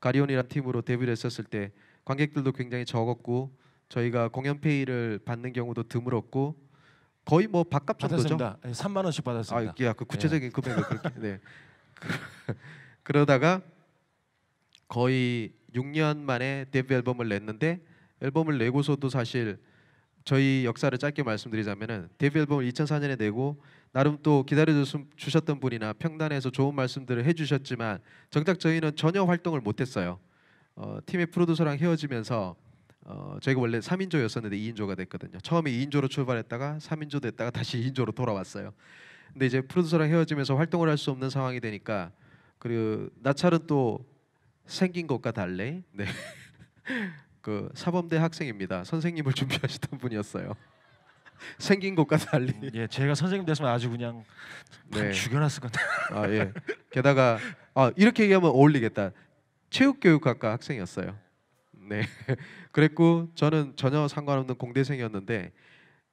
가리온이란 팀으로 데뷔를 했었을 때 관객들도 굉장히 적었고 저희가 공연페이를 받는 경우도 드물었고 거의 뭐 밥값 정도죠. 받았습니다. 3만 예, 원씩 받았습니다. 아, 야, 그 구체적인 예. 금액을 그렇게. 네. 그러다가 거의 6년 만에 데뷔 앨범을 냈는데 앨범을 내고서도 사실 저희 역사를 짧게 말씀드리자면은 데뷔 앨범을 2004년에 내고 나름 또 기다려 주셨던 분이나 평단에서 좋은 말씀들을 해주셨지만 정작 저희는 전혀 활동을 못했어요. 어, 팀의 프로듀서랑 헤어지면서 어, 저희가 원래 3인조였었는데 2인조가 됐거든요. 처음에 2인조로 출발했다가 3인조 됐다가 다시 2인조로 돌아왔어요. 근데 이제 프로듀서랑 헤어지면서 활동을 할 수 없는 상황이 되니까 그리고 나찰은 또 생긴 것과 달래 네. 그 사범대 학생입니다. 선생님을 준비하시던 분이었어요. 생긴 것과 달리. 음, 예, 제가 선생님 됐으면 아주 그냥 네. 죽여놨을 건데. 아 예. 게다가 아 이렇게 얘기하면 어울리겠다. 체육교육학과 학생이었어요. 네. 그랬고 저는 전혀 상관없는 공대생이었는데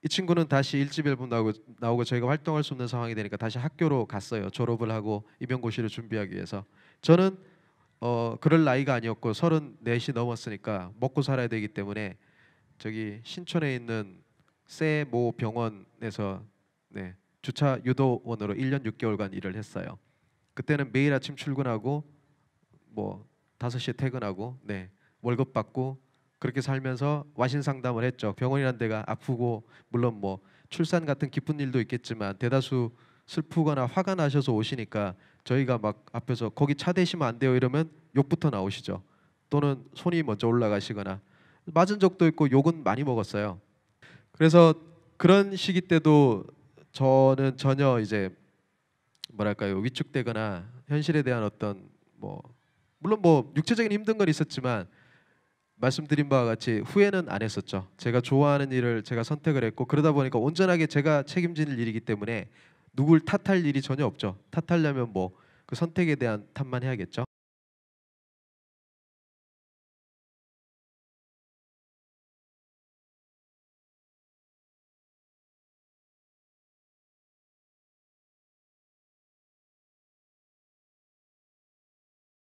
이 친구는 다시 일집 앨범 나오고 나오고 저희가 활동할 수 없는 상황이 되니까 다시 학교로 갔어요. 졸업을 하고 입영고시를 준비하기 위해서. 저는 어 그럴 나이가 아니었고 서른 넷이 넘었으니까 먹고 살아야 되기 때문에 저기 신촌에 있는 세모 병원에서 네, 주차 유도원으로 1년 6개월간 일을 했어요. 그때는 매일 아침 출근하고 뭐 5시에 퇴근하고 네, 월급 받고 그렇게 살면서 와신 상담을 했죠. 병원이란 데가 아프고 물론 뭐 출산 같은 기쁜 일도 있겠지만 대다수 슬프거나 화가 나셔서 오시니까 저희가 막 앞에서 거기 차 대시면 안 돼요 이러면 욕부터 나오시죠. 또는 손이 먼저 올라가시거나 맞은 적도 있고 욕은 많이 먹었어요. 그래서 그런 시기 때도 저는 전혀 이제 뭐랄까요 위축되거나 현실에 대한 어떤 뭐 물론 뭐 육체적인 힘든 건 있었지만 말씀드린 바와 같이 후회는 안 했었죠. 제가 좋아하는 일을 제가 선택을 했고 그러다 보니까 온전하게 제가 책임질 일이기 때문에 누굴 탓할 일이 전혀 없죠. 탓하려면 뭐 그 선택에 대한 탓만 해야겠죠.